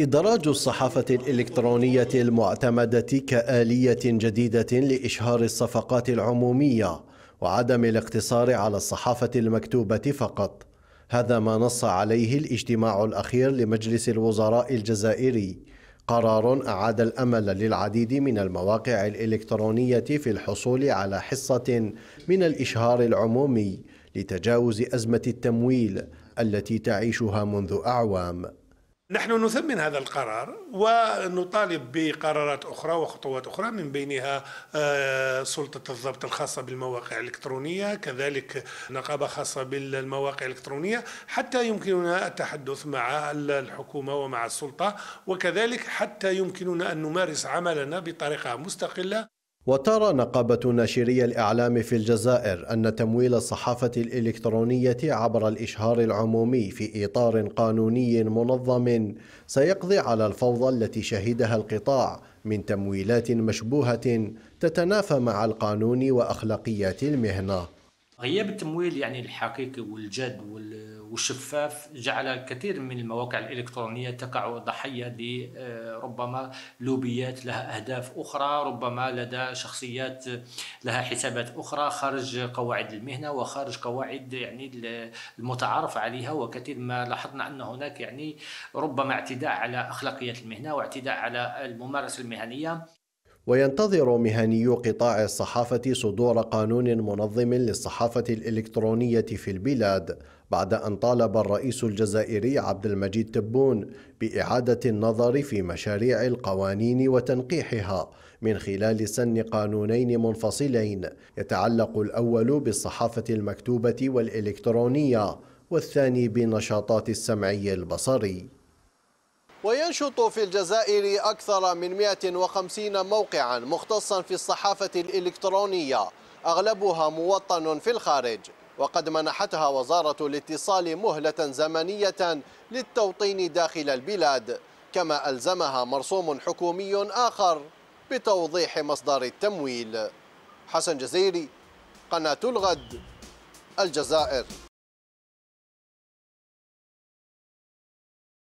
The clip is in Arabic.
إدراج الصحافة الإلكترونية المعتمدة كآلية جديدة لإشهار الصفقات العمومية وعدم الاقتصار على الصحافة المكتوبة فقط هذا ما نص عليه الاجتماع الأخير لمجلس الوزراء الجزائري قرار أعاد الأمل للعديد من المواقع الإلكترونية في الحصول على حصة من الإشهار العمومي لتجاوز أزمة التمويل التي تعيشها منذ أعوام نحن نثمن هذا القرار ونطالب بقرارات أخرى وخطوات أخرى من بينها آه، سلطة الضبط الخاصة بالمواقع الإلكترونية كذلك نقابة خاصة بالمواقع الإلكترونية حتى يمكننا التحدث مع الحكومة ومع السلطة وكذلك حتى يمكننا أن نمارس عملنا بطريقة مستقلة وترى نقابة ناشري الإعلام في الجزائر أن تمويل الصحافة الإلكترونية عبر الإشهار العمومي في إطار قانوني منظم سيقضي على الفوضى التي شهدها القطاع من تمويلات مشبوهة تتنافى مع القانون وأخلاقيات المهنة غياب التمويل يعني الحقيقي والجد وال وشفاف جعل كثير من المواقع الإلكترونية تقع ضحية لربما آه، لوبيات لها أهداف أخرى ربما لدى شخصيات لها حسابات أخرى خارج قواعد المهنة وخارج قواعد يعني المتعارف عليها وكثير ما لاحظنا أن هناك يعني ربما اعتداء على أخلاقيات المهنة واعتداء على الممارسة المهنية وينتظر مهنيو قطاع الصحافة صدور قانون منظم للصحافة الإلكترونية في البلاد بعد أن طالب الرئيس الجزائري عبد المجيد تبون بإعادة النظر في مشاريع القوانين وتنقيحها من خلال سن قانونين منفصلين يتعلق الأول بالصحافة المكتوبة والإلكترونية والثاني بنشاطات السمعي البصري وينشط في الجزائر أكثر من 150 موقعا مختصا في الصحافة الإلكترونية أغلبها موطن في الخارج وقد منحتها وزارة الاتصال مهلة زمنية للتوطين داخل البلاد كما ألزمها مرسوم حكومي آخر بتوضيح مصدر التمويل حسن جزيري قناة الغد الجزائر